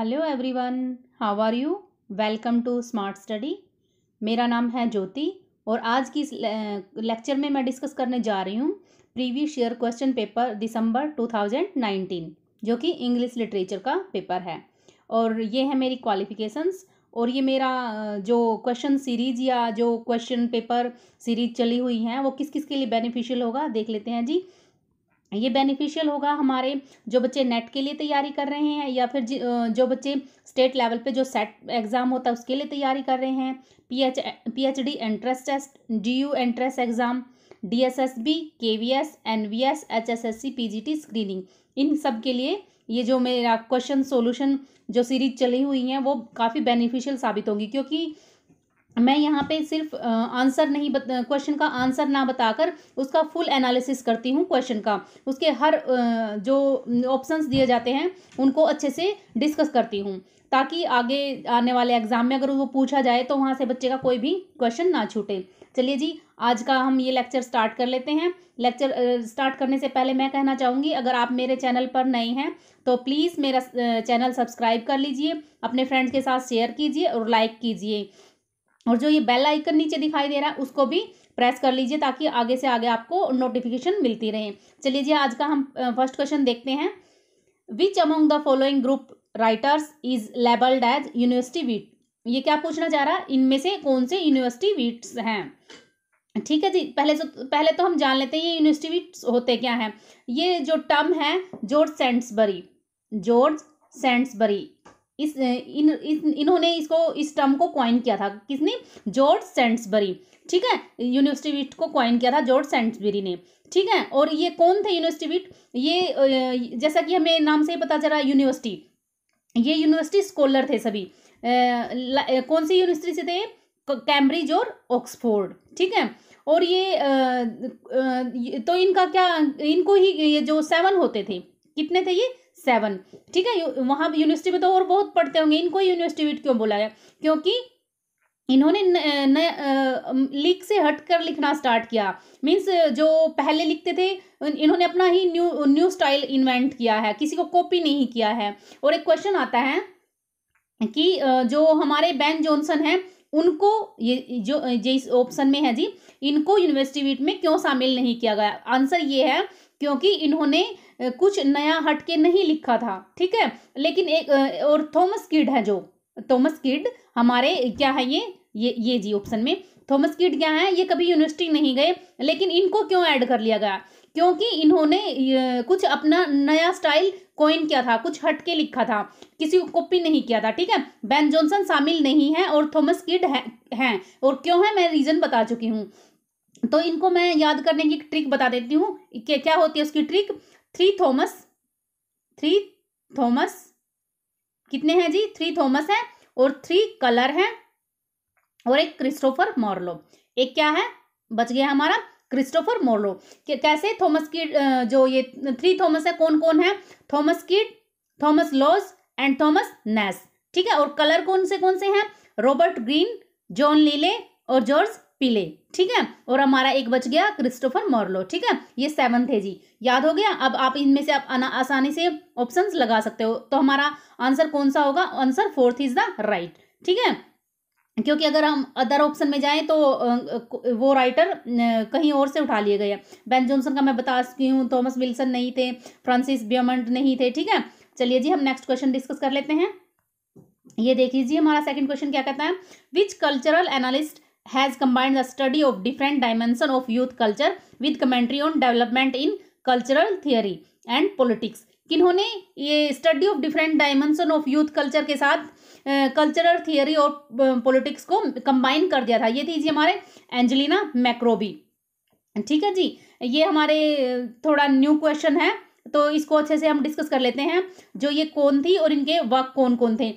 hello everyone how are you welcome to Smart Study मेरा नाम है ज्योति और आज की इस लेक्चर में मैं डिस्कस करने जा रही हूँ previous year question paper December 2019 जो कि इंग्लिश लिटरेचर का पेपर है और ये है मेरी क्वालिफिकेशंस और ये मेरा जो क्वेश्चन सीरीज या जो क्वेश्चन पेपर सीरीज चली हुई हैं वो किस किस के लिए बेनिफिशियल होगा देख लेते हैं जी ये बेनिफिशियल होगा हमारे जो बच्चे नेट के लिए तैयारी कर रहे हैं या फिर जो बच्चे स्टेट लेवल पे जो सेट एग्ज़ाम होता है उसके लिए तैयारी कर रहे हैं P H P H D entrance test D U entrance exam D S S B K V S N V S H S S C P G T screening इन सब के लिए ये जो मेरा क्वेश्चन सोल्यूशन जो series चली हुई हैं वो काफ़ी बेनिफिशियल साबित होंगी क्योंकि मैं यहाँ पे सिर्फ आंसर नहीं क्वेश्चन का आंसर ना बताकर उसका फुल एनालिसिस करती हूँ क्वेश्चन का उसके हर जो ऑप्शंस दिए जाते हैं उनको अच्छे से डिस्कस करती हूँ ताकि आगे आने वाले एग्जाम में अगर वो पूछा जाए तो वहाँ से बच्चे का कोई भी क्वेश्चन ना छूटे चलिए जी आज का हम ये लेक्चर स्टार्ट कर लेते हैं लेक्चर स्टार्ट करने से पहले मैं कहना चाहूँगी अगर आप मेरे चैनल पर नए हैं तो प्लीज़ मेरा चैनल सब्सक्राइब कर लीजिए अपने फ्रेंड्स के साथ शेयर कीजिए और लाइक कीजिए और जो ये बेल आइकन नीचे दिखाई दे रहा है उसको भी प्रेस कर लीजिए ताकि आगे से आगे आपको नोटिफिकेशन मिलती रहे चलिए जी आज का हम फर्स्ट क्वेश्चन देखते हैं which among the following group writers is labelled as university wit ये क्या पूछना चाह रहा है इनमें से कौन से यूनिवर्सिटी वीट्स हैं ठीक है जी पहले तो पहले तो हम जान लेते हैं ये यूनिवर्सिटी वीट्स होते क्या हैं ये जो टर्म है जॉर्ज सेंट्सबरी जॉर्ज सेंट्सबरी इस इन, इन इन्होंने इसको इस टर्म को क्वाइन किया था किसने जॉर्ज सेंट्सबरी ठीक है यूनिवर्सिटी विट को क्वाइन किया था जॉर्ज सेंट्सबरी ने ठीक है और ये कौन थे यूनिवर्सिटी विट ये जैसा कि हमें नाम से ही पता चला यूनिवर्सिटी ये यूनिवर्सिटी स्कॉलर थे सभी कौन सी यूनिवर्सिटी से थे कैम्ब्रिज और ऑक्सफोर्ड ठीक है और ये तो इनका क्या इनको ही ये जो सेवन होते थे कितने थे ये सेवन ठीक है वहाँ यूनिवर्सिटी में तो और बहुत पढ़ते होंगे इनको यूनिवर्सिटी क्यों बोला गया क्योंकि इन्होंने नया लीक से हटकर लिखना स्टार्ट किया मींस जो पहले लिखते थे इन्होंने अपना ही न्यू न्यू स्टाइल इन्वेंट किया है किसी को कॉपी नहीं किया है और एक क्वेश्चन आता है कि जो हमारे बैन जॉनसन हैं उनको ये जो ये इस ऑप्शन में है जी इनको यूनिवर्सिटी वीट में क्यों शामिल नहीं किया गया आंसर ये है क्योंकि इन्होंने कुछ नया हटके नहीं लिखा था ठीक है लेकिन एक और थॉमस किड है जो थॉमस किड हमारे क्या है ये ये ये जी ऑप्शन में थॉमस किड क्या है ये कभी यूनिवर्सिटी नहीं गए लेकिन इनको क्यों ऐड कर लिया गया क्योंकि इन्होंने कुछ अपना नया स्टाइल कॉइन किया था कुछ हटके लिखा था किसी को कॉपी नहीं किया था ठीक है बैन जॉनसन शामिल नहीं है और थॉमस किड है, है और क्यों है मैं रीज़न बता चुकी हूँ तो इनको मैं याद करने की ट्रिक बता देती हूँ क्या होती है उसकी trick three Thomas three Thomas कितने हैं जी थ्री थॉमस हैं और थ्री कलर हैं और एक क्रिस्टोफर मोरलो एक क्या है बच गया हमारा क्रिस्टोफर मोरलो कैसे थॉमस किड जो ये थ्री थॉमस है कौन कौन है Thomas Kyd Thomas Lodge and Thomas Nashe ठीक है और कलर कौन से कौन से हैं रॉबर्ट ग्रीन जॉन लीले और जॉर्ज पीले ठीक है और हमारा एक बच गया क्रिस्टोफर मॉर्लो ठीक है ये सेवन थे जी याद हो गया अब आप इनमें से आप आसानी से ऑप्शंस लगा सकते हो तो हमारा आंसर कौन सा होगा answer fourth is the right ठीक है क्योंकि अगर हम अदर ऑप्शन में जाएं तो वो राइटर कहीं और से उठा लिए गए हैं बेन जॉनसन का मैं बता सकती हूँ थॉमस विल्सन नहीं थे फ्रांसिस बियमंड नहीं थे ठीक है चलिए जी हम नेक्स्ट क्वेश्चन डिस्कस कर लेते हैं ये देख लीजिए हमारा सेकंड क्वेश्चन क्या कहता है which cultural analyst has combined the study of different dimension of youth culture with commentary on development in cultural theory and politics किन्होंने ये study of different dimension of youth culture के साथ cultural theory और politics को combine कर दिया था ये थी जी हमारे एंजेलिना मैक्रोबी ठीक है जी ये हमारे थोड़ा न्यू क्वेश्चन है तो इसको अच्छे से हम डिस्कस कर लेते हैं जो ये कौन थी और इनके वर्क कौन कौन थे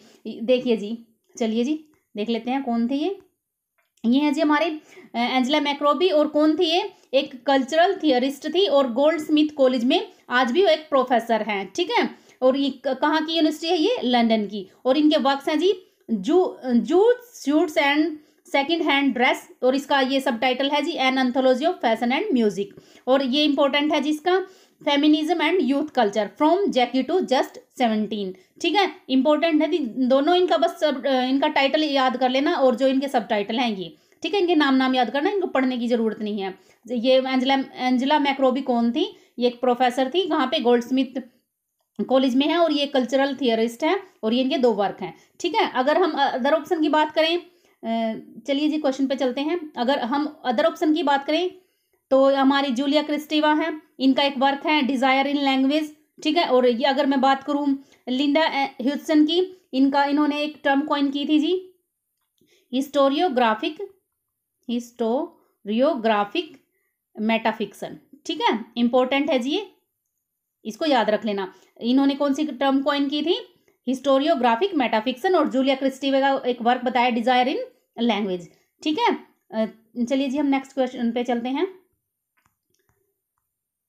देखिए जी चलिए जी देख लेते हैं कौन थे ये ये है जी हमारे एंजेला मैक्रोबी और कौन थी ये एक कल्चरल थियरिस्ट थी और गोल्ड स्मिथ कॉलेज में आज भी वो एक प्रोफेसर हैं ठीक है और ये कहाँ की यूनिवर्सिटी है ये लंदन की और इनके वर्क्स हैं जी zoot zoot suits and second hand dress और इसका ये सब टाइटल है जी an anthology of fashion and music और ये इंपॉर्टेंट है जी इसका feminism and youth culture from Jackie to Just Seventeen ठीक है इंपॉर्टेंट है दोनों इनका बस सब इनका टाइटल याद कर लेना और जो इनके सब टाइटल हैं ये ठीक है इनके नाम नाम याद करना इनको पढ़ने की जरूरत नहीं है ये एंजला एंजला मैक्रोबी कौन थी ये एक प्रोफेसर थी कहाँ पे गोल्ड स्मिथ कॉलेज में है और ये कल्चरल थियरिस्ट है और ये इनके दो वर्क हैं ठीक है अगर हम अदर ऑप्शन की बात करें चलिए जी क्वेश्चन पे चलते हैं अगर हम अदर ऑप्शन की बात करें तो हमारी जूलिया क्रिस्टिवा है इनका एक वर्क है डिज़ायर इन लैंग्वेज ठीक है और ये अगर मैं बात करूं लिंडा ह्यूसन eh, की इनका इन्होंने एक टर्म कॉइन की थी जी हिस्टोरियोग्राफिक हिस्टोरियोग्राफिक मेटाफिक्सन ठीक है इंपॉर्टेंट है जी ये इसको याद रख लेना इन्होंने कौन सी टर्म कॉइन की थी हिस्टोरियोग्राफिक मेटाफिक्सन और जूलिया क्रिस्टीवे का एक वर्क बताया डिजायर इन लैंग्वेज ठीक है चलिए जी हम नेक्स्ट क्वेश्चन पे चलते हैं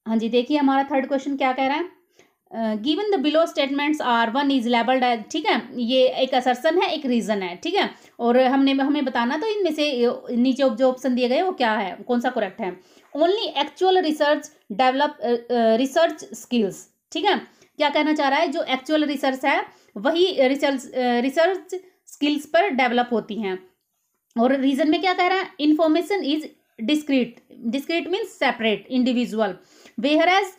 हाँ जी देखिए हमारा थर्ड क्वेश्चन क्या कह रहा है given the below statements are one is labelled ठीक है ये एक असरसन है एक रीज़न है ठीक है और हमने हमें बताना तो इनमें से नीचे जो ऑप्शन दिए गए वो क्या है कौन सा करेक्ट है only actual research develop research skills ठीक है क्या कहना चाह रहा है जो एक्चुअल रिसर्च है वही रिसर्च रिसर्च स्किल्स पर डेवलप होती हैं और रीज़न में क्या कह रहा है information is discrete discrete means separate individual whereas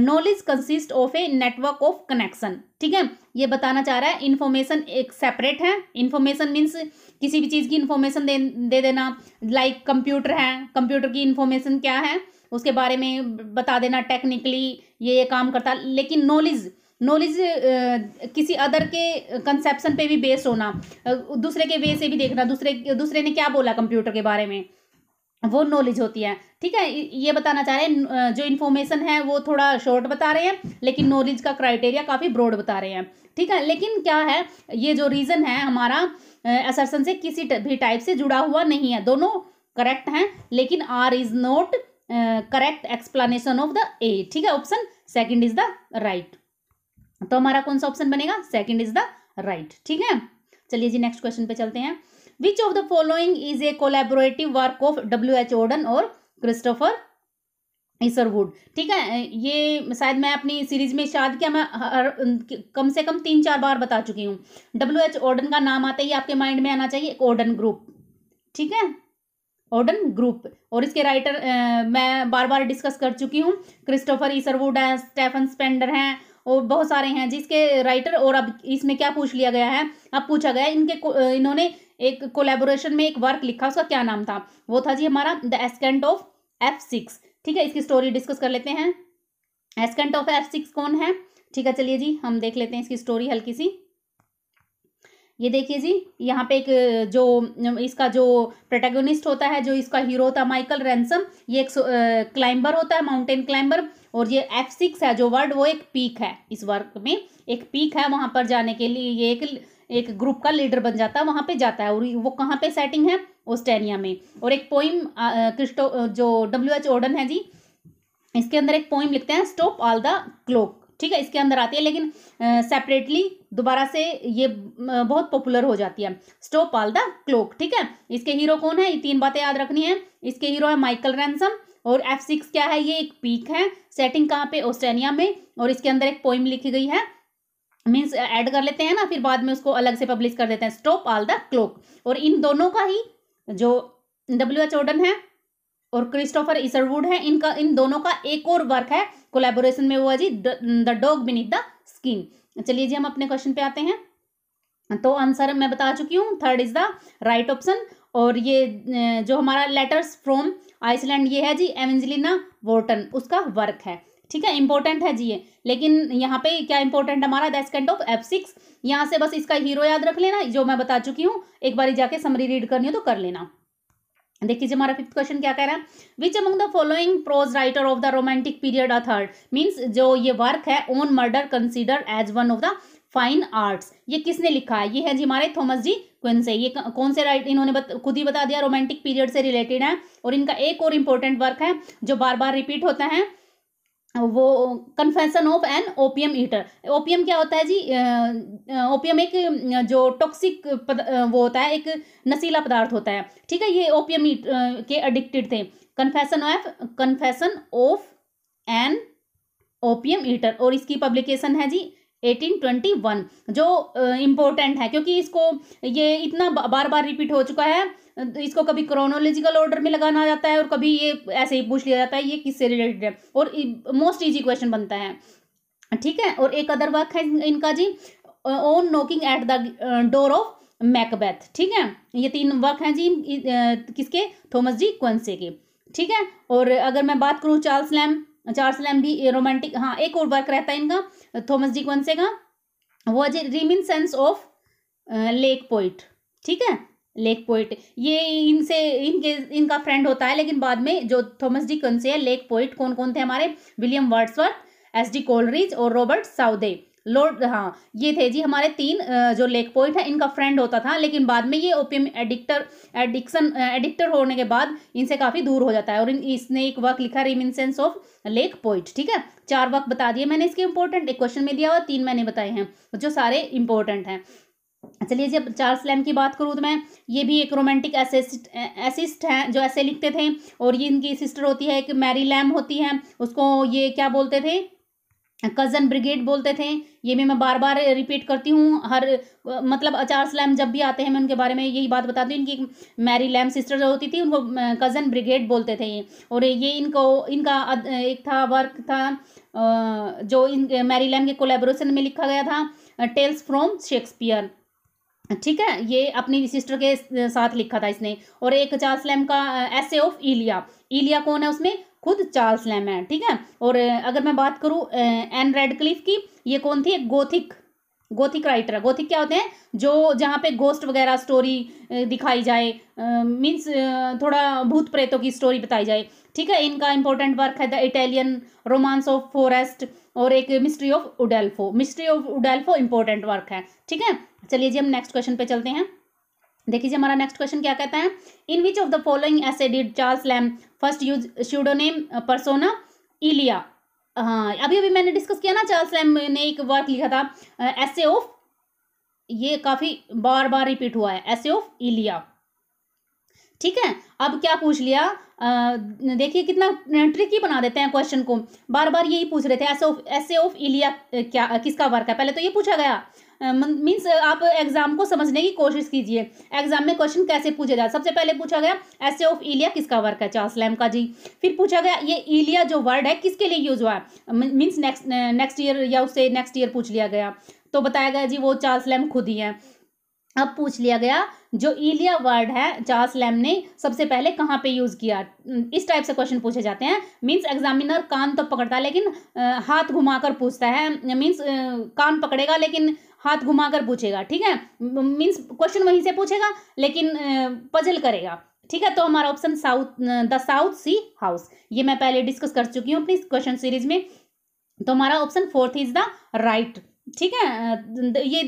knowledge consist of a network of connection ठीक है ये बताना चाह रहा है इन्फॉर्मेशन एक सेपरेट है इन्फॉर्मेशन मीन्स किसी भी चीज़ की इन्फॉर्मेशन दे दे देना लाइक like कंप्यूटर है कंप्यूटर की इन्फॉर्मेशन क्या है उसके बारे में बता देना टेक्निकली ये ये काम करता लेकिन नॉलेज नॉलेज uh, किसी अदर के कंसेप्शन पे भी बेस्ड होना uh, दूसरे के वे से भी देखना दूसरे दूसरे ने क्या बोला कंप्यूटर के बारे में वो नॉलेज होती है ठीक है ये बताना चाह रहे हैं जो इन्फॉर्मेशन है वो थोड़ा शॉर्ट बता रहे हैं लेकिन नॉलेज का क्राइटेरिया काफ़ी ब्रॉड बता रहे हैं ठीक है लेकिन क्या है ये जो रीज़न है हमारा असरसन से किसी भी टाइप से जुड़ा हुआ नहीं है दोनों करेक्ट हैं लेकिन R is not correct explanation of the A ठीक है option second is the right तो हमारा कौन सा ऑप्शन बनेगा सेकेंड इज द राइट ठीक है चलिए जी नेक्स्ट क्वेश्चन पे चलते हैं which of the following is a collaborative work of W H Auden और क्रिस्टोफर ईसरवुड ठीक है ये शायद मैं अपनी सीरीज में शायद क्या मैं हर कम से कम तीन चार बार बता चुकी हूँ डब्ल्यू एच ओडन का नाम आते ही आपके माइंड में आना चाहिए एक ओडन ग्रुप ठीक है ओडन ग्रुप और इसके राइटर आ, मैं बार बार डिस्कस कर चुकी हूँ क्रिस्टोफर ईसरवुड हैं स्टेफन स्पेंडर हैं और बहुत सारे हैं जिसके राइटर और अब इसमें क्या पूछ लिया गया है अब पूछा गया इनके इन्होंने एक कोलेबोरेशन में एक वर्क लिखा उसका क्या नाम था वो था जी हमारा the ascent of F six ठीक है इसकी स्टोरी डिस्कस कर लेते हैं एस्केंट ऑफ एफ सिक्स कौन है ठीक है चलिए जी हम देख लेते हैं इसकी स्टोरी हल्की सी ये देखिए जी यहाँ पे एक जो इसका जो प्रोटेगोनिस्ट होता है जो इसका हीरो होता है माइकल रैनसम ये एक क्लाइंबर होता है माउंटेन क्लाइंबर और ये एफ सिक्स है जो वर्ड वो एक पीक है इस वर्क में एक पीक है वहां पर जाने के लिए ये एक एक ग्रुप का लीडर बन जाता है वहां पे जाता है और वो कहाँ पे सेटिंग है ऑस्ट्रेलिया में और एक पोइम क्रिस्टो जो डब्ल्यू एच ओडन है जी इसके अंदर एक पोइम लिखते हैं स्टॉप ऑल द क्लोक ठीक है इसके अंदर आती है लेकिन सेपरेटली दोबारा से ये बहुत पॉपुलर हो जाती है स्टॉप ऑल द क्लोक ठीक है इसके हीरो कौन है ये तीन बातें याद रखनी है इसके हीरो है माइकल रैनसम और एफ सिक्स क्या है ये एक पीक है सेटिंग कहाँ पे ऑस्ट्रेलिया में और इसके अंदर एक पोइम लिखी गई है मीन्स ऐड कर लेते हैं ना फिर बाद में उसको अलग से पब्लिश कर देते हैं स्टॉप ऑल द क्लोक और इन दोनों का ही जो डब्ल्यू एच ओडन है और क्रिस्टोफर इसरवुड है इनका इन दोनों का एक और वर्क है कोलेबोरेशन में हुआ जी the dog beneath the skin चलिए जी हम अपने क्वेश्चन पे आते हैं तो आंसर मैं बता चुकी हूँ third is the right option और ये जो हमारा लेटर्स फ्रॉम आइसलैंड ये है जी एवेंजलिना वोटन उसका वर्क है ठीक है इंपॉर्टेंट है जी ये लेकिन यहाँ पे क्या इंपॉर्टेंट हमारा दस कैंट ऑफ एफ सिक्स यहाँ से बस इसका हीरो याद रख लेना जो मैं बता चुकी हूँ एक बार जाके समरी रीड करनी हो तो कर लेना देखिए हमारा फिफ्थ क्वेश्चन क्या कह रहा है which among the following prose writer of the romantic period uh third means जो ये वर्क है on murder consider as one of the fine arts ये किसने लिखा है ये है जी हमारे थॉमस जी से ये कौन से राइट इन्होंने बत, खुद ही बता दिया रोमांटिक पीरियड से रिलेटेड है और इनका एक और इम्पोर्टेंट वर्क है जो बार बार रिपीट होता है वो confession of an opium eater opium क्या होता है जी ओपीएम एक जो टॉक्सिक वो होता है एक नशीला पदार्थ होता है ठीक है ये ओपीएम के एडिक्टेड थे confession of confession of an opium eater और इसकी पब्लिकेशन है जी 1821 जो इम्पोर्टेंट है क्योंकि इसको ये इतना बार बार रिपीट हो चुका है इसको कभी क्रोनोलॉजिकल ऑर्डर में लगाना जाता है और कभी ये ऐसे ही पूछ लिया जाता है ये किससे रिलेटेड है और मोस्ट इजी क्वेश्चन बनता है ठीक है और एक अदर वर्क है इनका जी on knocking at the door of Macbeth ठीक है ये तीन वर्क हैं जी किसके थॉमस जी क्वेंसे के ठीक है और अगर मैं बात करूँ चार्ल्स लैम चार्ल्स लैम भी रोमांटिक हाँ एक और वर्क रहता है इनका थॉमस डी कौन से का वो रिम in sense of lake poet ठीक है लेक पोइट ये इनसे इनके इनका फ्रेंड होता है लेकिन बाद में जो थॉमस डी कौन से है लेक पोइट कौन कौन थे हमारे William Wordsworth S D Coleridge और रॉबर्ट साउदे लॉर्ड हाँ ये थे जी हमारे तीन जो लेक पॉइंट है इनका फ्रेंड होता था लेकिन बाद में ये ओपियम एडिक्टर एडिक्शन एडिक्टर होने के बाद इनसे काफ़ी दूर हो जाता है और इसने एक वर्क लिखा रिमिनसेंस ऑफ लेक पॉइंट ठीक है चार वर्क बता दिए मैंने इसके इंपॉर्टेंट एक क्वेश्चन में दिया हुआ तीन मैंने बताए हैं जो सारे इंपॉर्टेंट हैं चलिए जब चार्ल्स लैम की बात करूँ तो मैं ये भी एक रोमांटिक एसिस्ट एसिस्ट हैं जो ऐसे लिखते थे और ये इनकी सिस्टर होती है एक मैरी लैम होती है उसको ये क्या बोलते थे कज़न ब्रिगेड बोलते थे ये भी मैं बार बार रिपीट करती हूँ हर मतलब अचार स्लैम जब भी आते हैं मैं उनके बारे में यही बात बताती हूँ इनकी मैरी लैम सिस्टर जो होती थी उनको कज़न ब्रिगेड बोलते थे ये और ये इनको इनका एक था वर्क था जो इन मैरी लैम के कोलेबोरेशन में लिखा गया था टेल्स फ्रॉम शेक्सपियर ठीक है ये अपनी सिस्टर के साथ लिखा था इसने और एक अचार स्लैम का एसे ऑफ इलिया इलिया कौन है उसमें खुद चार्ल्स लैम है ठीक है और अगर मैं बात करूँ एन रेडक्लिफ की ये कौन थी एक गोथिक गोथिक राइटर गोथिक क्या होते हैं जो जहाँ पे गोस्ट वगैरह स्टोरी दिखाई जाए मीन्स थोड़ा भूत प्रेतों की स्टोरी बताई जाए ठीक है इनका इंपॉर्टेंट वर्क है the Italian romance of forest और एक mystery of Udolpho mystery of Udolpho important work है ठीक है चलिए जी हम नेक्स्ट क्वेश्चन पे चलते हैं देखिए हमारा नेक्स्ट क्वेश्चन क्या कहता है in which of the following essay did Charles Lamb first use name persona Elia हाँ अभी अभी मैंने डिस्कस किया ना चार्ल्स लैम ने एक वर्क लिखा था एस ऑफ ये काफ़ी बार बार रिपीट हुआ है एस ऑफ इलिया ठीक है अब क्या पूछ लिया देखिए कितना ट्रिकी बना देते हैं क्वेश्चन को बार बार यही पूछ रहे थे ऐसे ऑफ ऐसे ऑफ इलिया क्या किसका वर्क है पहले तो ये पूछा गया मीन्स आप एग्जाम को समझने की कोशिश कीजिए एग्जाम में क्वेश्चन कैसे पूछे जाए सबसे पहले पूछा गया ऐसे ऑफ इलिया किसका वर्क है चार्ल्स लैम का जी फिर पूछा गया ये इलिया जो वर्ड है किसके लिए यूज हुआ है मीन्स नेक्स्ट नेक्स्ट ईयर या उससे नेक्स्ट ईयर पूछ लिया गया तो बताया गया जी वो चार्ल्स लैम खुद ही हैं अब पूछ लिया गया जो इलिया वर्ड है चार्ल्स लैम ने सबसे पहले कहाँ पे यूज़ किया इस टाइप से क्वेश्चन पूछे जाते हैं मींस एग्जामिनर कान तो पकड़ता है लेकिन हाथ घुमाकर पूछता है मींस कान पकड़ेगा लेकिन हाथ घुमाकर पूछेगा ठीक है मींस क्वेश्चन वहीं से पूछेगा लेकिन पजल करेगा ठीक है तो हमारा option south the South Sea House ये मैं पहले डिस्कस कर चुकी हूँ अपनी क्वेश्चन सीरीज में तो हमारा option fourth is the right ठीक है ये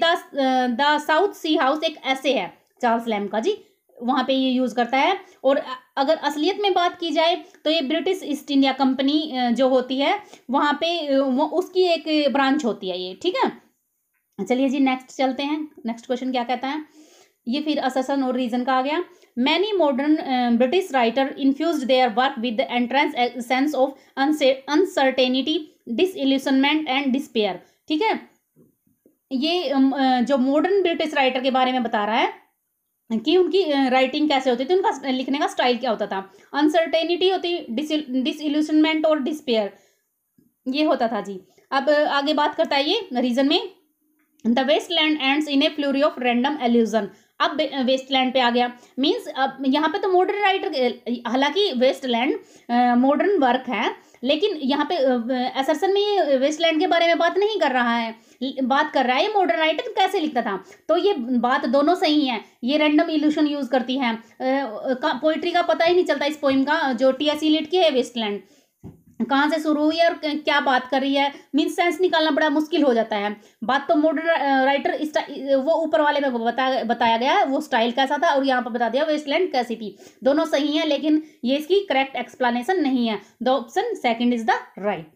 द साउथ सी हाउस एक ऐसे है चार्ल्स लैम का जी वहाँ पे ये यूज़ करता है और अगर असलियत में बात की जाए तो ये ब्रिटिश ईस्ट इंडिया कंपनी जो होती है वहाँ पे वो उसकी एक ब्रांच होती है ये ठीक है चलिए जी नेक्स्ट चलते हैं नेक्स्ट क्वेश्चन क्या कहता है ये फिर असन और रीजन का आ गया many modern British writer infuse their work with the intense sense of uncertainty disillusionment and despair ठीक है ये जो मॉडर्न ब्रिटिश राइटर के बारे में बता रहा है कि उनकी राइटिंग कैसे होती थी उनका लिखने का स्टाइल क्या होता था अनसर्टेनिटी होती डिसल्यूशनमेंट और डिस्पेयर ये होता था जी अब आगे बात करता है ये रीजन में the waste land and in a flurry of random allusion अब वेस्ट लैंड पे आ गया मीन्स अब यहाँ पे तो मॉडर्न राइटर हालांकि वेस्ट लैंड मॉडर्न वर्क है लेकिन यहाँ पे एसरसन में ये वेस्टलैंड के बारे में बात नहीं कर रहा है बात कर रहा है ये मॉडर्न राइटर कैसे लिखता था तो ये बात दोनों सही है ये रैंडम इल्यूशन यूज करती है पोइट्री का पता ही नहीं चलता इस पोइम का जो टी एस इलिट की है वेस्टलैंड कहाँ से शुरू हुई है और क्या बात कर रही है मीन सेंस निकालना बड़ा मुश्किल हो जाता है बात तो मोड राइटर वो ऊपर वाले में बता बताया गया है वो स्टाइल कैसा था और यहाँ पर बता दिया वेस्टलैंड कैसी थी दोनों सही है लेकिन ये इसकी करेक्ट एक्सप्लेनेशन नहीं है the option second is the right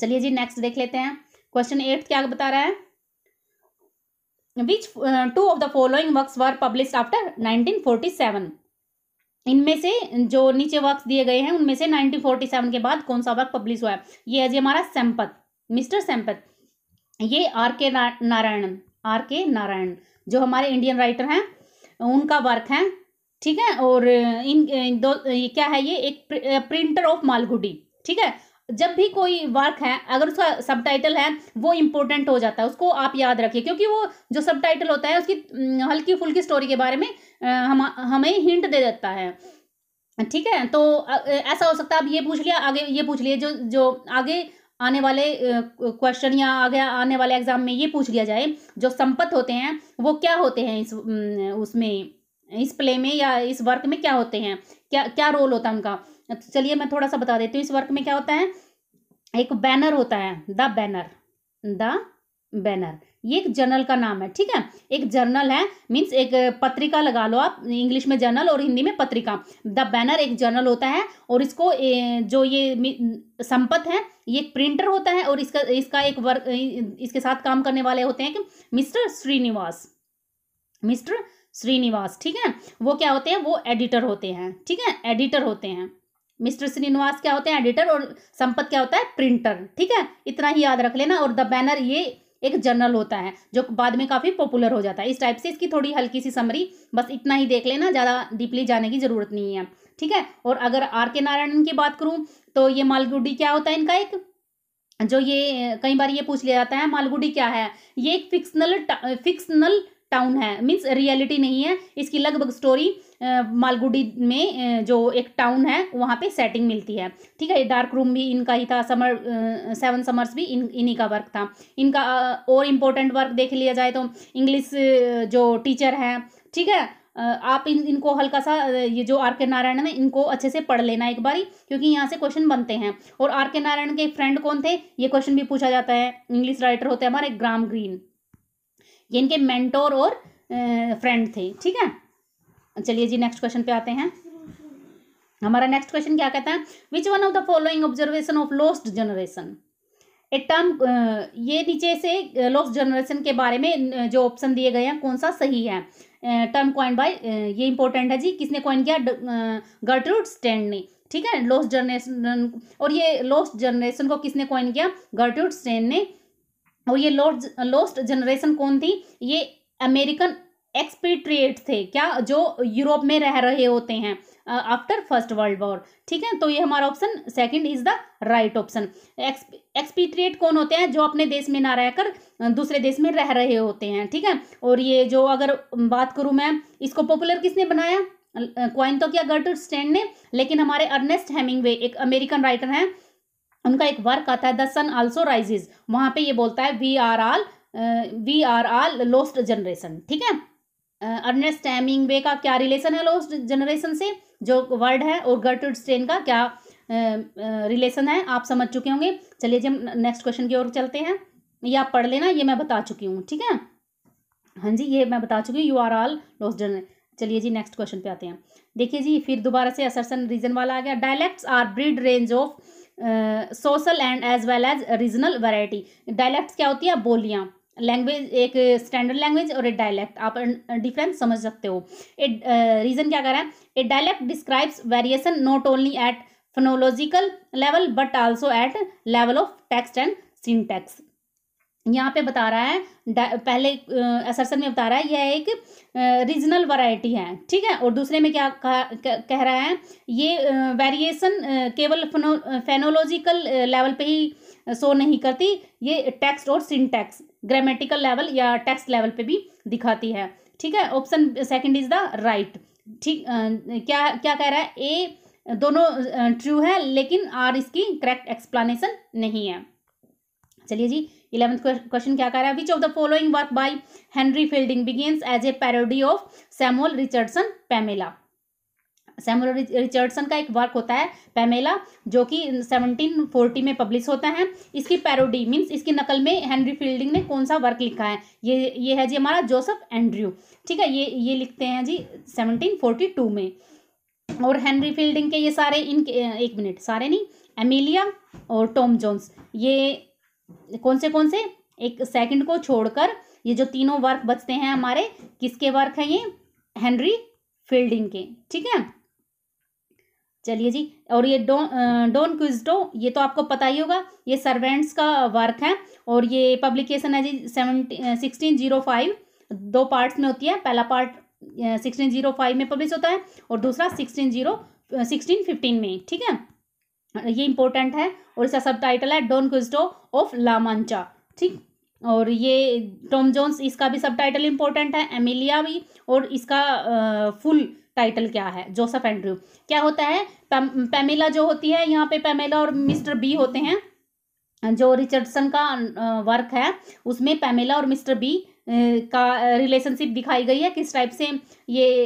चलिए जी नेक्स्ट देख लेते हैं क्वेश्चन एट क्या बता रहा है which two of the following works were publish after nineteen forty seven इनमें से जो नीचे वर्क्स दिए गए हैं उनमें से 1947 के बाद कौन सा वर्क पब्लिश हुआ है ये है जी हमारा संपत मिस्टर सेम्पत ये आर के नारायण आर के नारायण जो हमारे इंडियन राइटर हैं उनका वर्क है ठीक है और इन, इन दो ये क्या है ये एक प्रिंटर ऑफ मालगुडी ठीक है जब भी कोई वर्क है अगर उसका सब टाइटल है वो इम्पोर्टेंट हो जाता है उसको आप याद रखिए क्योंकि वो जो सब टाइटल होता है उसकी हल्की फुल्की स्टोरी के बारे में हम हमें हिंट दे देता है ठीक है तो ऐसा हो सकता है आप ये पूछ लिया आगे ये पूछ लिए जो जो आगे आने वाले क्वेश्चन या आगे आने वाले एग्जाम में ये पूछ लिया जाए जो संपत्त होते हैं वो क्या होते हैं इस उसमें इस प्ले में या इस वर्क में क्या होते हैं क्या क्या रोल होता है उनका तो चलिए मैं थोड़ा सा बता देती हूँ इस वर्क में क्या होता है एक बैनर होता है द बैनर द बैनर ये एक जर्नल का नाम है ठीक है एक जर्नल है मीन्स एक पत्रिका लगा लो आप इंग्लिश में जर्नल और हिंदी में पत्रिका द बैनर एक जर्नल होता है और इसको जो ये संपत है ये एक प्रिंटर होता है और इसका इसका एक वर्क इसके साथ काम करने वाले होते हैं कि मिस्टर श्रीनिवास मिस्टर श्रीनिवास ठीक है वो क्या होते हैं वो एडिटर होते हैं ठीक है एडिटर होते हैं मिस्टर श्रीनिवास क्या होते हैं एडिटर और संपत क्या होता है प्रिंटर ठीक है इतना ही याद रख लेना और द बैनर ये एक जर्नल होता है जो बाद में काफ़ी पॉपुलर हो जाता है इस टाइप से इसकी थोड़ी हल्की सी समरी बस इतना ही देख लेना ज़्यादा डीपली जाने की ज़रूरत नहीं है ठीक है और अगर आर के नारायणन की बात करूँ तो ये मालगुडी क्या होता है इनका एक जो ये कई बार ये पूछ लिया जाता है मालगुडी क्या है ये एक फिक्सनल फिक्सनल टाउन है मीन्स रियलिटी नहीं है इसकी लगभग स्टोरी मालगुडी में जो एक टाउन है वहाँ पे सेटिंग मिलती है ठीक है डार्क रूम भी इनका ही था समर सेवन समर्स भी इन इन्हीं का वर्क था इनका और इम्पोर्टेंट वर्क देख लिया जाए तो इंग्लिश जो टीचर हैं ठीक है आप इन इनको हल्का सा ये जो आर के नारायण है ना इनको अच्छे से पढ़ लेना एक बारी क्योंकि यहाँ से क्वेश्चन बनते हैं और आर के नारायण के फ्रेंड कौन थे ये क्वेश्चन भी पूछा जाता है इंग्लिश राइटर होते हैं हमारे ग्राम ग्रीन ये इनके मेंटोर और फ्रेंड थे ठीक है चलिए जी नेक्स्ट क्वेश्चन पे आते हैं हमारा नेक्स्ट क्वेश्चन क्या कहता है which one of the following observation of lost generation a term ये नीचे से लोस्ट जनरेशन के बारे में जो ऑप्शन दिए गए हैं कौन सा सही है टर्म क्वाइन बाय ये इंपॉर्टेंट है जी किसने क्वाइन किया गर्टरूड स्टैंड ने ठीक है लोस्ट जनरेशन और ये लोस्ट जनरेशन को किसने क्वाइन किया गर्ट्रूड स्टैंड ने और ये लॉस्ट लॉस्ट जनरेशन कौन थी ये अमेरिकन एक्सपेट्रिएट थे क्या जो यूरोप में रह रहे होते हैं आफ्टर फर्स्ट वर्ल्ड वॉर ठीक है तो ये हमारा option second is the right option expatriate कौन होते हैं जो अपने देश में ना रहकर दूसरे देश में रह रहे होते हैं ठीक है और ये जो अगर बात करूँ मैं इसको पॉपुलर किसने बनाया क्वाइन तो क्या गर्ट स्टैंड ने लेकिन हमारे अर्नेस्ट हेमिंग एक अमेरिकन राइटर हैं उनका एक वर्क आता है द सन आल्सो राइजेज वहां पे ये बोलता है we are all we are all lost generation ठीक है अर्नेस्ट uh, वे का क्या रिलेशन है लोस्ट जनरेशन से जो वर्ड है और गर्टूड स्टेन का क्या रिलेशन uh, uh, है आप समझ चुके होंगे चलिए जी हम नेक्स्ट क्वेश्चन की ओर चलते हैं ये आप पढ़ लेना ये मैं बता चुकी हूँ ठीक है हाँ जी ये मैं बता चुकी हूँ you are all lost generation चलिए जी नेक्स्ट क्वेश्चन पे आते हैं देखिए जी फिर दोबारा से असरसन रीजन वाला आ गया dialects are broad range of social and as well as regional variety dialects क्या होती है बोलियाँ लैंग्वेज एक स्टैंडर्ड लैंग्वेज और एक डायलैक्ट आप डिफरेंस समझ सकते हो ए रीज़न क्या कह रहा है a dialect describes variation not only at phonological level but also at level of text and syntax यहाँ पे बता रहा है पहले असरसन में बता रहा है यह एक रीजनल वैरायटी है ठीक है और दूसरे में क्या कह, रहा है ये वेरिएशन केवल फेनोलॉजिकल लेवल पे ही शो नहीं करती ये टेक्स्ट और सिंटैक्स ग्रामेटिकल लेवल या टेक्स्ट लेवल पे भी दिखाती है ठीक है option second is the right ठीक क्या क्या कह रहा है ए दोनों ट्रू है लेकिन आर इसकी करेक्ट एक्सप्लानशन नहीं है चलिए जी इलेवंथ क्वेश्चन क्या कह रहा है which of the following work by Henry Fielding begins as a parody of Samuel Richardson Pamela Samuel Richardson का एक वर्क होता है पैमेला जो कि 1740 में पब्लिश होता है इसकी पैरोडी मींस इसकी नकल में हेनरी फील्डिंग ने कौन सा वर्क लिखा है ये ये है जी हमारा जोसेफ एंड्रयू ठीक है ये ये लिखते हैं जी 1742 में और हेनरी फील्डिंग के ये सारे इनके एक मिनट सारे नहीं एमिलिया और टॉम जोन्स ये कौन से कौन से एक सेकंड को छोड़कर ये जो तीनों वर्क बचते हैं हमारे किसके वर्क है ये हेनरी फील्डिंग के ठीक है चलिए जी और ये डॉन डॉन क्विस्टो ये तो आपको पता ही होगा ये सर्वेंट्स का वर्क है और ये पब्लिकेशन है जी सेवनटीन सिक्सटीन जीरो फाइव दो पार्ट्स में होती है पहला पार्ट सिक्सटीन जीरो फाइव में पब्लिश होता है और दूसरा सिक्सटीन जीरो सिक्सटीन फिफ्टीन में ठीक है हाँ, ये इंपॉर्टेंट है और इसका सब टाइटल है डॉन क्विस्टो ऑफ लामांचा ठीक और ये टॉम जोन्स इसका भी सब टाइटल इंपॉर्टेंट है एमिलिया भी और इसका फुल टाइटल क्या है जोसेफ एंड्रयू क्या होता है पैमिला जो होती है यहाँ पे पेमिला और मिस्टर बी होते हैं जो रिचर्डसन का वर्क है उसमें पैमेला और मिस्टर बी का रिलेशनशिप दिखाई गई है किस टाइप से ये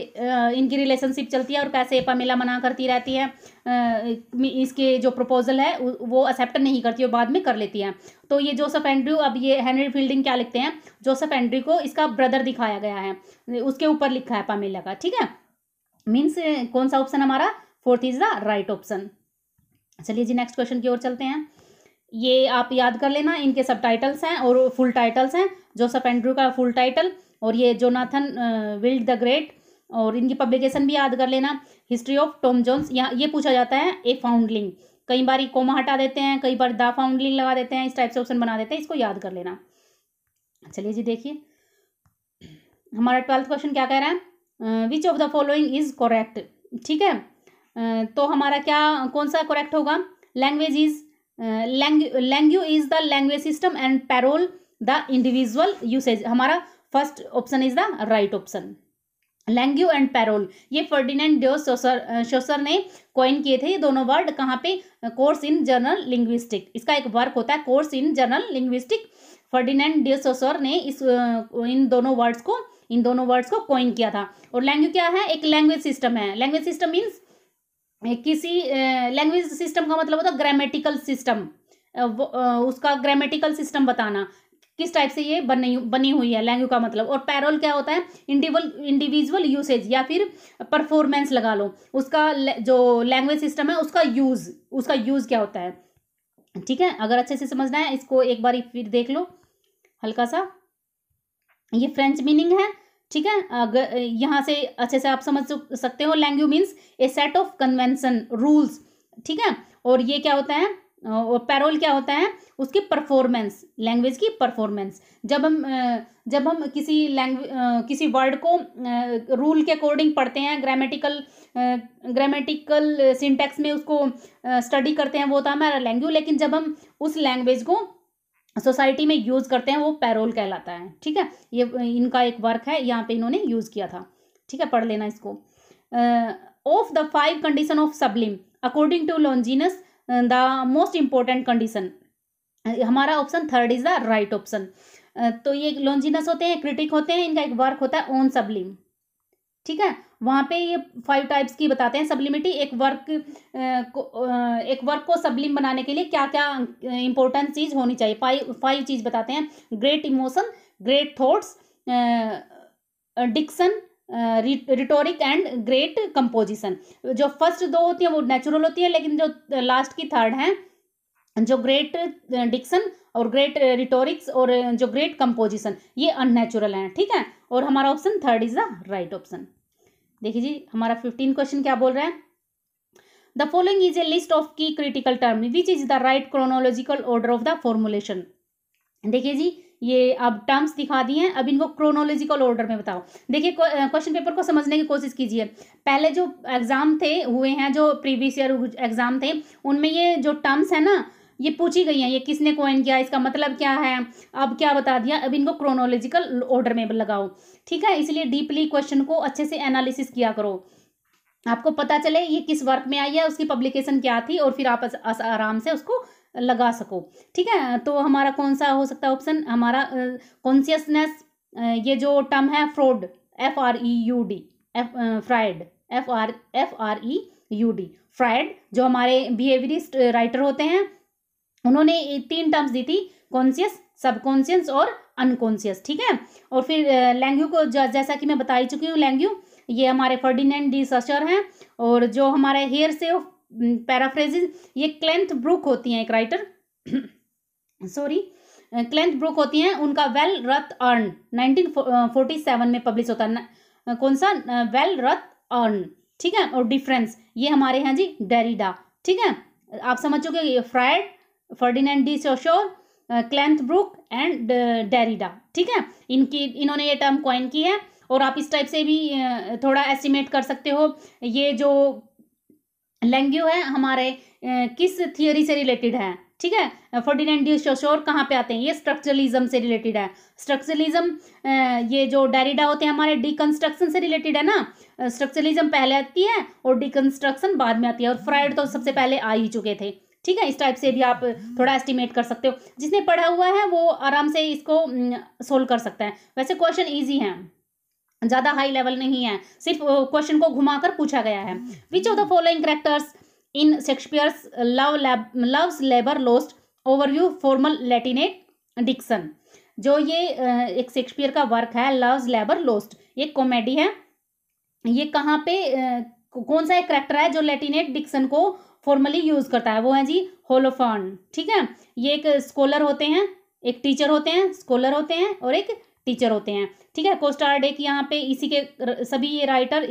इनकी रिलेशनशिप चलती है और कैसे पमेला मना करती रहती है इसके जो प्रपोजल है वो एक्सेप्ट नहीं करती और बाद में कर लेती है तो ये जोसेफ एंड्रयू अब ये हेनरी फील्डिंग क्या लिखते हैं जोसेफ एंड्रयू को इसका ब्रदर दिखाया गया है उसके ऊपर लिखा है पमेला का ठीक है मीन्स कौन सा ऑप्शन हमारा fourth is the right option चलिए जी नेक्स्ट क्वेश्चन की ओर चलते हैं ये आप याद कर लेना इनके सब टाइटल्स हैं और फुल टाइटल्स हैं जोसफ एंड्रू का फुल टाइटल और ये जोनाथन विल्ड द ग्रेट और इनकी पब्लिकेशन भी याद कर लेना हिस्ट्री ऑफ टॉम जोन्स यहाँ ये पूछा जाता है ए फाउंडलिंग कई बार ये कोमा हटा देते हैं कई बार द फाउंडलिंग लगा देते हैं इस टाइप से ऑप्शन बना देते हैं इसको याद कर लेना चलिए जी देखिए हमारा ट्वेल्थ क्वेश्चन क्या कह रहा है which of the following is correct ठीक है तो हमारा क्या कौन सा करेक्ट होगा language is langue is the language system and parole the individual usage हमारा first option is the right option langue and parole ये फर्डिनेंड डियोस शोसर शोसर ने कॉइन किए थे ये दोनों वर्ड कहाँ पे कोर्स इन जर्नल लिंग्विस्टिक इसका एक वर्क होता है course in general linguistic Ferdinand de Saussure ने इस इन दोनों वर्ड्स को इन दोनों वर्ड्स को कॉइन किया था और लैंग्वेज क्या है एक लैंग्वेज सिस्टम है लैंग्वेज सिस्टम मीन्स किसी लैंग्वेज सिस्टम का मतलब होता है ग्रामेटिकल सिस्टम उसका ग्रामेटिकल सिस्टम बताना किस टाइप से ये बनी बनी हुई है लैंग्वेज का मतलब और पैरोल क्या होता है इंडिवल इंडिविजुअल यूसेज या फिर परफॉर्मेंस लगा लो उसका जो लैंग्वेज सिस्टम है उसका यूज़ उसका यूज़ क्या होता है ठीक है अगर अच्छे से समझना है इसको एक बार फिर देख लो हल्का सा ये फ्रेंच मीनिंग है ठीक है अगर यहाँ से अच्छे से आप समझ सकते हो language means a set of convention rules ठीक है और ये क्या होता है पैरोल क्या होता है उसकी परफॉर्मेंस लैंग्वेज की परफॉर्मेंस जब हम जब हम किसी लैंग्वेज किसी वर्ड को रूल के अकॉर्डिंग पढ़ते हैं ग्रामेटिकल ग्रामेटिकल सिंटेक्स में उसको स्टडी करते हैं वो होता है हमारा लैंग्वेज लेकिन जब हम उस लैंग्वेज को सोसाइटी में यूज़ करते हैं वो पैरोल कहलाता है ठीक है ये इनका एक वर्क है यहाँ पे इन्होंने यूज़ किया था ठीक है पढ़ लेना इसको of the five condition of sublime according to Longinus the most important condition हमारा option third is the right option तो ये लॉन्जिनस होते हैं क्रिटिक होते हैं इनका एक वर्क होता है ओन सबलिम ठीक है वहाँ पे ये फाइव टाइप्स की बताते हैं सबलिमिटी एक वर्क एक वर्क को सबलिम बनाने के लिए क्या क्या इंपॉर्टेंट चीज़ होनी चाहिए फाइव फाइव चीज़ बताते हैं great emotion great thoughts diction rhetoric and great composition जो फर्स्ट दो होती हैं वो नेचुरल होती है लेकिन जो लास्ट की थर्ड हैं जो ग्रेट डिक्सन और ग्रेट रिटोरिक्स और जो ग्रेट कंपोजिशन ये अननेचुरल हैं ठीक है और हमारा option third is the right option देखिए जी हमारा फिफ्टीन क्वेश्चन क्या बोल रहा है the following is a list of key critical term which is the right chronological order of the formulation देखिए जी ये अब टर्म्स दिखा दिए हैं अब इनको क्रोनोलॉजिकल ऑर्डर में बताओ देखिए क्वेश्चन पेपर को समझने की कोशिश कीजिए पहले जो एग्ज़ाम थे हुए हैं जो प्रीवियस ईयर एग्ज़ाम थे उनमें ये जो टर्म्स है ना ये पूछी गई हैं ये किसने क्वन किया इसका मतलब क्या है अब क्या बता दिया अब इनको क्रोनोलॉजिकल ऑर्डर में लगाओ ठीक है इसलिए डीपली क्वेश्चन को अच्छे से एनालिसिस किया करो आपको पता चले ये किस वर्क में आई है उसकी पब्लिकेशन क्या थी और फिर आप आराम से उसको लगा सको ठीक है तो हमारा कौन सा हो सकता है ऑप्शन हमारा कॉन्सियसनेस ये जो टर्म है Freud F R E U D F Freud F R F R E U D Freud जो हमारे बिहेवियरिस्ट राइटर होते हैं उन्होंने तीन टर्म्स दी थी कॉन्सियस सबकॉन्सियस और अनकॉन्सियस ठीक है और फिर लैंग्यू को जैसा कि मैं बता ही चुकी हूँ लैंग्यू ये हमारे फर्डिनेंड डी सचर हैं और जो हमारे हेयर से पैराफ्रेजिज ये क्लेंथ ब्रुक होती हैं एक राइटर सॉरी क्लेंथ ब्रुक होती हैं उनका वेल रथ अर्न 1947 में पब्लिश होता है कौन सा वेल रथ अर्न ठीक है और डिफरेंस ये हमारे हैं जी डेरिडा ठीक है आप समझ चुके Freud Ferdinand de Saussure Cleanth Brook and Derrida ठीक है इनकी इन्होंने ये टर्म क्वाइन की है और आप इस टाइप से भी थोड़ा एस्टिमेट कर सकते हो ये जो लैंग्यो है हमारे किस थियोरी से रिलेटेड है ठीक है फर्डिनेंड डी शोशोर कहाँ पे आते हैं ये स्ट्रक्चरलिज्म से रिलेटेड है स्ट्रक्चरलिज्म ये जो डेरिडा होते हैं हमारे डिकंस्ट्रक्शन से रिलेटेड है ना स्ट्रक्चरलिज्म पहले आती है और डिकंस्ट्रक्शन बाद में आती है और फ्राइड तो सबसे पहले आ ही चुके थे ठीक है इस टाइप से भी आप थोड़ा एस्टिमेट कर सकते हो जिसने पढ़ा हुआ है वो आराम से इसको सोल्व कर सकता है वैसे क्वेश्चन ईजी हैं ज़्यादा हाई लेवल नहीं है सिर्फ क्वेश्चन को घुमाकर पूछा गया है which of the following characters in Shakespeare's love love's labour lost overview formal latinate diction जो ये एक शेक्सपियर का वर्क है लव्स लेबर लोस्ट ये कॉमेडी है ये कहाँ पे कौन सा एक करेक्टर है जो लेटिनेट डिक्सन को फॉर्मली यूज करता है वो है जी होलोफॉन ठीक है ये एक स्कॉलर होते हैं एक टीचर होते हैं स्कॉलर होते हैं और एक टीचर होते हैं ठीक है कोस्टार डे की यहाँ पे इसी के सभी ये राइटर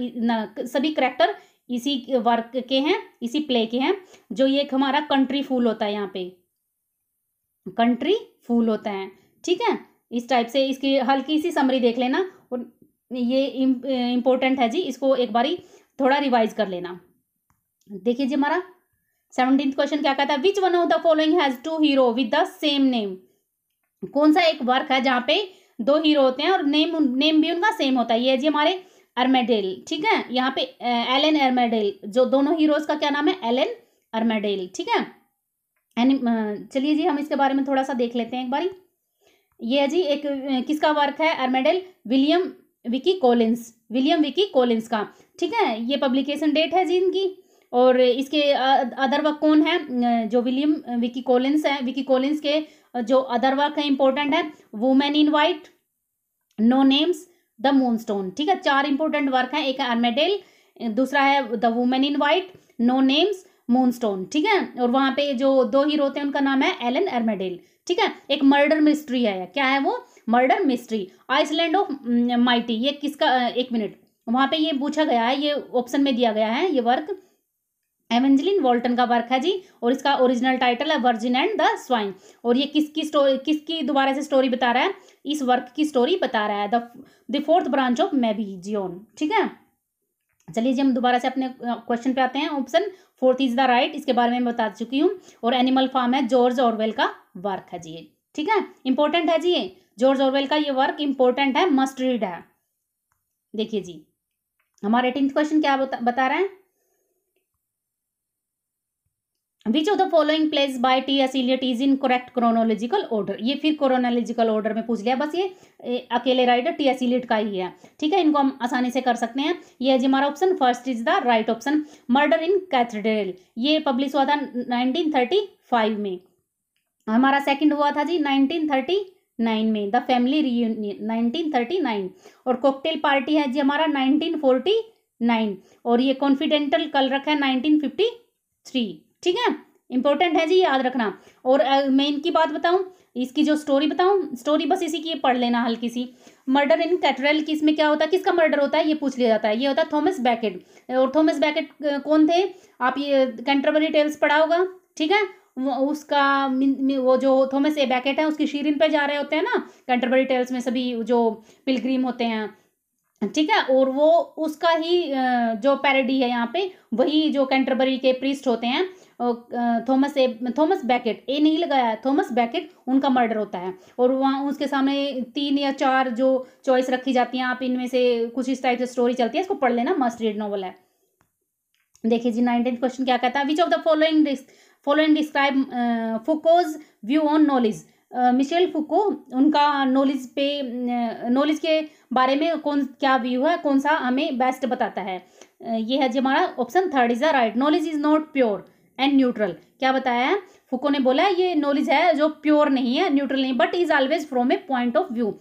सभी करेक्टर इसी वर्क के हैं इसी प्ले के हैं जो ये हमारा कंट्री फूल होता है यहाँ पे कंट्री फूल होता है ठीक है इस टाइप से इसकी हल्की सी समरी देख लेना और ये इम्पोर्टेंट है जी इसको एक बारी थोड़ा रिवाइज कर लेना देखिए जी हमारा सेवनटीन क्वेश्चन क्या कहता है which one of the following has two hero with the same name कौन सा एक वर्क है जहाँ पे दो हीरो होते हैं और नेम नेम भी उनका सेम होता है ये जी हमारे अर्मेडेल ठीक है यहाँ पे एल एन अर्मेडेल जो दोनों हीरोज का क्या नाम है एल एन अर्मेडेल ठीक है चलिए जी हम इसके बारे में थोड़ा सा देख लेते हैं एक बारी ये है जी एक किसका वर्क है Armadale William Wilkie Collins William Wilkie Collins का ठीक है ये पब्लिकेशन डेट है जी इनकी और इसके अदर वर्क कौन है जो विलियम विकी कोलिंस है विकी कोलिंस के जो अदर वर्क है इंपॉर्टेंट है women in white no names the moonstone ठीक है चार इंपॉर्टेंट वर्क है एक है अर्मेडेल दूसरा है the women in white no names moonstone ठीक है और वहां पे जो दो हीरो थे उनका नाम है एलन अर्मेडेल ठीक है एक मर्डर मिस्ट्री है क्या है वो murder mystery island of mighty ये किसका एक मिनट वहां पे ये पूछा गया है ये ऑप्शन में दिया गया है ये वर्क एवेंजलिन वॉल्टन का वर्क है जी और इसका ओरिजिनल टाइटल है वर्जिन एंड द स्वाइन और ये किसकी स्टोरी किसकी दोबारा से स्टोरी बता रहा है इस वर्क की स्टोरी बता रहा है the fourth branch of Mabinogion ठीक है चलिए जी हम दोबारा से अपने क्वेश्चन पे आते हैं option fourth is the right इसके बारे में बता चुकी हूँ और एनिमल फार्म है जॉर्ज ऑरवेल का वर्क है जी ठीक है इंपॉर्टेंट है जी ये जॉर्ज ऑरवेल का ये वर्क इंपॉर्टेंट है मस्ट रीड है देखिए जी हमारा एटीन क्वेश्चन क्या बता, बता हैं which of the following plays by T S Eliot is in correct chronological order ये फिर क्रोनोलॉजिकल ऑर्डर में पूछ लिया बस ये अकेले राइटर टी एस इलियट का ही है ठीक है इनको हम आसानी से कर सकते हैं ये है जी हमारा option first is the right option murder in cathedral ये पब्लिश हुआ था नाइनटीन थर्टी फाइव में हमारा सेकेंड हुआ था जी नाइनटीन थर्टी नाइन में the family reunion nineteen thirty nine और कॉकटेल पार्टी है जी हमारा नाइनटीन फोर्टी नाइन और ये कॉन्फिडेंटल कल रखा है नाइनटीन फिफ्टी थ्री ठीक है इंपॉर्टेंट है जी याद रखना और मैं इनकी बात बताऊं इसकी जो स्टोरी बताऊं स्टोरी बस इसी की पढ़ लेना हल्की सी मर्डर इन कैटरल किस में क्या होता है किसका मर्डर होता है ये पूछ लिया जाता है ये होता है थॉमस बैकेट और थॉमस बैकेट कौन थे आप ये कैंटरबरी टेल्स पढ़ा होगा ठीक है उसका वो जो थॉमस ए बैकेट है उसकी शीरिन पे जा रहे होते हैं ना कैंटरबरी टेल्स में सभी जो पिलग्रीम होते हैं ठीक है और वो उसका ही जो पैरडी है यहाँ पे वही जो कैंटरबरी के प्रीस्ट होते हैं Thomas a Thomas Becket a नहीं लगाया है थॉमस बैकेट उनका मर्डर होता है और वहाँ उसके सामने तीन या चार जो चॉइस रखी जाती हैं आप इनमें से कुछ इस टाइप से स्टोरी चलती है इसको पढ़ लेना मस्ट रीड नॉवल है देखिए जी नाइनटीन क्वेश्चन क्या कहता है which of the following following describe Foucault's view on knowledge Michel Foucault उनका नॉलेज पे नॉलेज के बारे में कौन क्या व्यू है कौन सा हमें बेस्ट बताता है ये है जी हमारा option third is the right knowledge is not pure and neutral क्या बताया है फुको ने बोला ये नॉलेज है जो प्योर नहीं है न्यूट्रल नहीं but is always from a point of view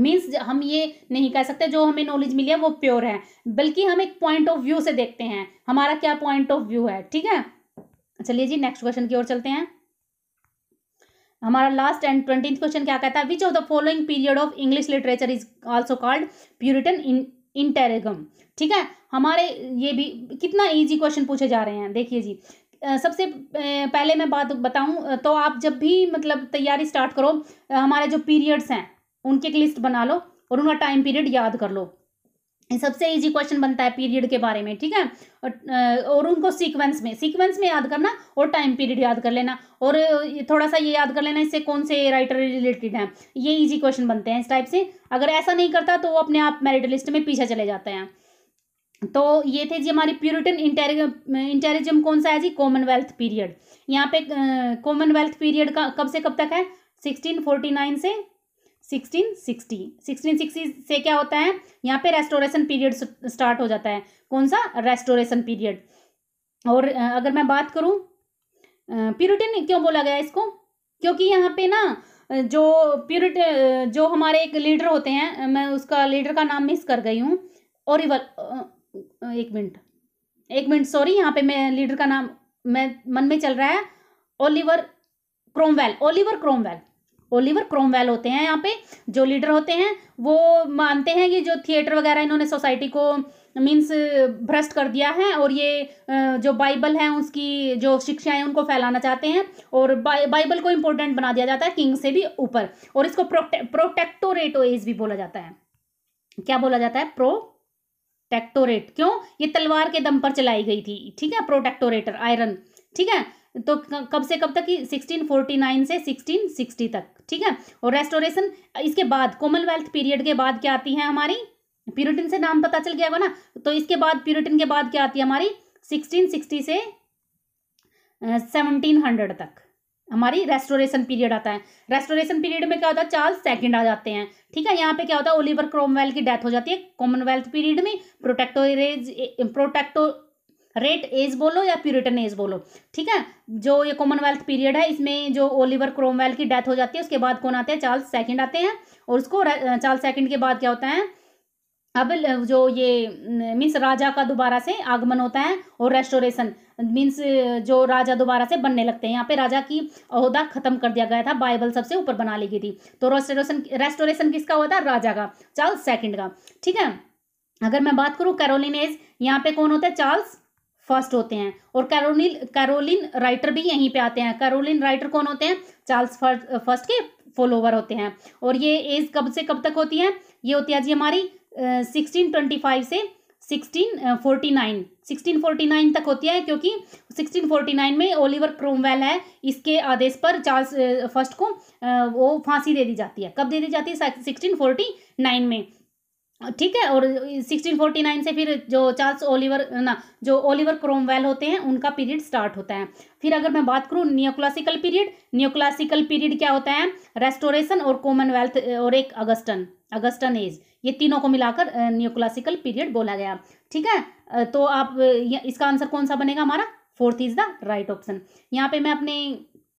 means हम ये नहीं कह सकते जो हमें नॉलेज मिली है वो प्योर है बल्कि हम एक पॉइंट ऑफ व्यू से देखते हैं हमारा क्या पॉइंट ऑफ व्यू है ठीक है चलिए जी नेक्स्ट क्वेश्चन की ओर चलते हैं हमारा लास्ट एंड ट्वेंटी क्वेश्चन क्या कहता है which of the following period of English literature is also called puritan in interregnum ठीक है हमारे ये भी कितना इजी क्वेश्चन पूछे जा रहे हैं देखिए जी सबसे पहले मैं बात बताऊं तो आप जब भी मतलब तैयारी स्टार्ट करो हमारे जो पीरियड्स हैं उनकी एक लिस्ट बना लो और उनका टाइम पीरियड याद कर लो सबसे इजी क्वेश्चन बनता है पीरियड के बारे में ठीक है और, और उनको सीक्वेंस में सीक्वेंस में याद करना और टाइम पीरियड याद कर लेना और थोड़ा सा ये याद कर लेना इससे कौन से राइटर रिलेटेड हैं ये इजी क्वेश्चन बनते हैं इस टाइप से अगर ऐसा नहीं करता तो वो अपने आप मेरिट लिस्ट में पीछे चले जाते हैं तो ये थे जी हमारी प्यूरिटन इंटेरिज्म कौन सा है जी कॉमनवेल्थ पीरियड यहाँ पे कॉमनवेल्थ uh, पीरियड का कब से कब तक है सिक्सटीन फोर्टी नाइन से सिक्सटीन सिक्सटी सिक्सटीन सिक्सटी से क्या होता है यहाँ पे रेस्टोरेशन पीरियड स्टार्ट हो जाता है कौन सा रेस्टोरेशन पीरियड और uh, अगर मैं बात करूँ प्यूरिटन uh, क्यों बोला गया इसको क्योंकि यहाँ पे ना जो प्यूरिट जो हमारे एक लीडर होते हैं मैं उसका लीडर का नाम मिस कर गई हूँ ओरिवल एक मिनट एक मिनट सॉरी यहाँ पे मैं लीडर का नाम मैं मन में चल रहा है Oliver Cromwell Oliver Cromwell Oliver Cromwell होते हैं यहाँ पे जो लीडर होते हैं वो मानते हैं कि जो थिएटर वगैरह इन्होंने सोसाइटी को मीन्स भ्रष्ट कर दिया है और ये जो बाइबल है उसकी जो शिक्षाएं उनको फैलाना चाहते हैं और बा, बाइबल को इम्पोर्टेंट बना दिया जाता है किंग से भी ऊपर और इसको प्रोटे प्रोटेक्टोरेटोइज भी बोला जाता है क्या बोला जाता है प्रो प्रोटेक्टोरेट क्यों ये तलवार के दम पर चलाई गई थी ठीक है प्रोटेक्टोरेटर आयरन ठीक है तो कब से कब तक ही 1649 से 1660 तक ठीक है और रेस्टोरेशन इसके बाद कॉमनवेल्थ पीरियड के बाद क्या आती है हमारी प्यूरिटिन से नाम पता चल गया होगा ना तो इसके बाद प्यूरिटिन के बाद क्या आती है हमारी 1660 से 1700 तक हमारी रेस्टोरेशन पीरियड आता है रेस्टोरेशन पीरियड में क्या होता है चार्ल्स सेकंड आ जाते हैं ठीक है यहाँ पे क्या होता है ओलिवर क्रोमवेल की डेथ हो जाती है कॉमनवेल्थ पीरियड में प्रोटेक्टोरेज प्रोटेक्टो रेट एज बोलो या प्यूरिटन एज बोलो ठीक है जो ये कॉमनवेल्थ पीरियड है इसमें जो ओलिवर क्रोमवेल की डेथ हो जाती है उसके बाद कौन आते हैं चार्ल्स सेकेंड आते हैं और उसको चार्ल्स सेकेंड के बाद क्या होता है अब जो ये मीन्स राजा का दोबारा से आगमन होता है और रेस्टोरेशन मीन्स जो राजा दोबारा से बनने लगते हैं यहाँ पे राजा की अहदा खत्म कर दिया गया था बाइबल सबसे ऊपर बना ली गई थी तो रेस्टोरेशन रेस्टोरेशन किसका हुआ था राजा का चार्ल्स सेकेंड का ठीक है अगर मैं बात करूँ कैरोलिनेज यहाँ पे कौन होता है चार्ल्स फर्स्ट होते हैं और कैरोलिन कैरोलिन राइटर भी यहीं पे आते हैं कैरोलिन राइटर कौन होते हैं चार्ल्स फर्स्ट के फॉलोवर होते हैं और ये एज कब से कब तक होती है ये होती है जी हमारी सिक्सटीन ट्वेंटी फाइव से sixteen forty nine sixteen forty nine तक होती है क्योंकि सिक्सटीन फोर्टी नाइन में ओलिवर क्रोमवेल है इसके आदेश पर चार्ल्स फर्स्ट को वो फांसी दे दी जाती है कब दे दी जाती है सिक्सटीन फोर्टी नाइन में ठीक है और 1649 से फिर जो चार्ल्स ओलिवर ना जो ओलिवर क्रोमवेल होते हैं उनका पीरियड स्टार्ट होता है फिर अगर मैं बात करूँ नियोक्लासिकल पीरियड नियोक्लासिकल पीरियड क्या होता है रेस्टोरेशन और कॉमनवेल्थ और एक अगस्टन अगस्टन एज ये तीनों को मिलाकर न्यूक्लासिकल पीरियड बोला गया ठीक है तो आप इसका आंसर कौन सा बनेगा हमारा fourth is the right option यहाँ पे मैं अपने